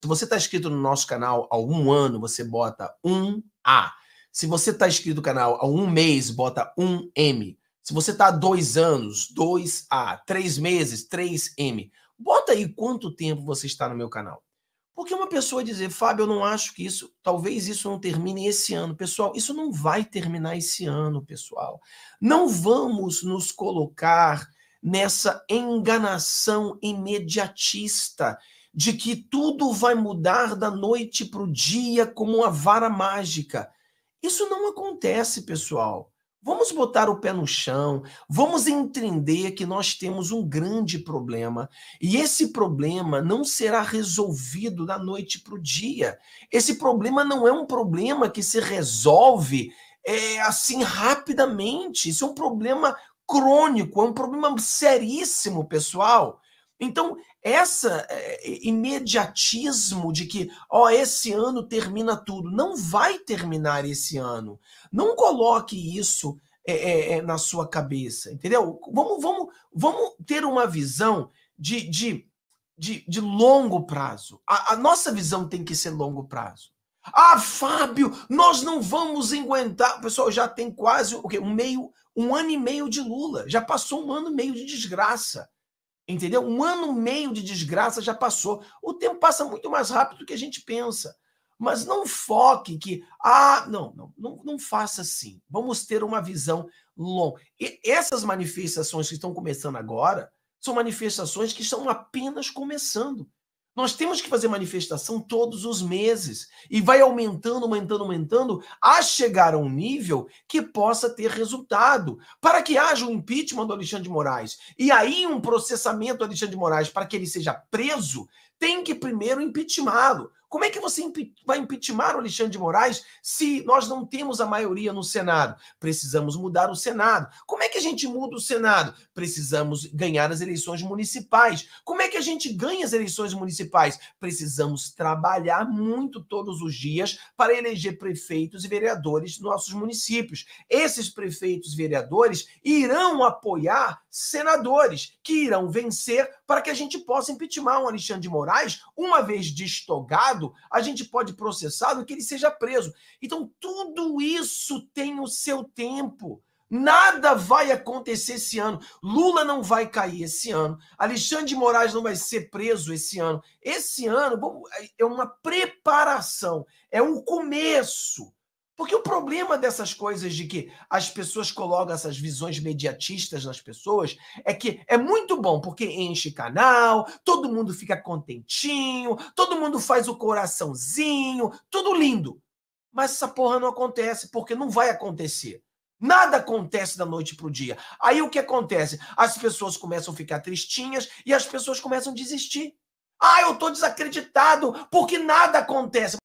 Se você está inscrito no nosso canal há um ano, você bota 1A. Se você está inscrito no canal há um mês, bota 1M. Se você está há dois anos, 2A. Três meses, 3M. Bota aí quanto tempo você está no meu canal. Porque uma pessoa dizer, Fábio, eu não acho que isso, talvez isso não termine esse ano. Pessoal, isso não vai terminar esse ano, pessoal. Não vamos nos colocar nessa enganação imediatista de que tudo vai mudar da noite para o dia como uma vara mágica. Isso não acontece, pessoal. Vamos botar o pé no chão, vamos entender que nós temos um grande problema e esse problema não será resolvido da noite para o dia. Esse problema não é um problema que se resolve é, assim rapidamente. Isso é um problema crônico, é um problema seríssimo, pessoal. Então, essa eh, eh, imediatismo de que, ó, esse ano termina tudo, não vai terminar esse ano. Não coloque isso é, é, na sua cabeça, entendeu? Vamos, vamos, vamos ter uma visão de, de, de, de longo prazo. A, a nossa visão tem que ser longo prazo. Ah, Fábio, nós não vamos aguentar. Pessoal, já tem quase o quê? Um meio, um ano e meio de Lula. Já passou um ano e meio de desgraça. Entendeu? Um ano e meio de desgraça já passou. O tempo passa muito mais rápido do que a gente pensa. Mas não foque que, ah, não, não, não, não faça assim. Vamos ter uma visão longa. E essas manifestações que estão começando agora são manifestações que estão apenas começando. Nós temos que fazer manifestação todos os meses e vai aumentando, aumentando, aumentando, a chegar a um nível que possa ter resultado, para que haja um impeachment do Alexandre de Moraes e aí um processamento do Alexandre de Moraes para que ele seja preso, tem que primeiro impeachmá-lo. Como é que você vai impeachmentar o Alexandre de Moraes se nós não temos a maioria no Senado? Precisamos mudar o Senado. Como é que a gente muda o Senado? Precisamos ganhar as eleições municipais. Como é que a gente ganha as eleições municipais? Precisamos trabalhar muito todos os dias para eleger prefeitos e vereadores nos nossos municípios. Esses prefeitos e vereadores irão apoiar senadores que irão vencer para que a gente possa impeachmentar o Alexandre de Moraes, uma vez destogado a gente pode processá-lo e que ele seja preso. Então, tudo isso tem o seu tempo. Nada vai acontecer esse ano. Lula não vai cair esse ano. Alexandre de Moraes não vai ser preso esse ano. Esse ano bom, é uma preparação, é um começo porque o problema dessas coisas de que as pessoas colocam essas visões mediatistas nas pessoas é que é muito bom, porque enche canal, todo mundo fica contentinho, todo mundo faz o coraçãozinho, tudo lindo. Mas essa porra não acontece, porque não vai acontecer. Nada acontece da noite para o dia. Aí o que acontece? As pessoas começam a ficar tristinhas e as pessoas começam a desistir. Ah, eu estou desacreditado porque nada acontece.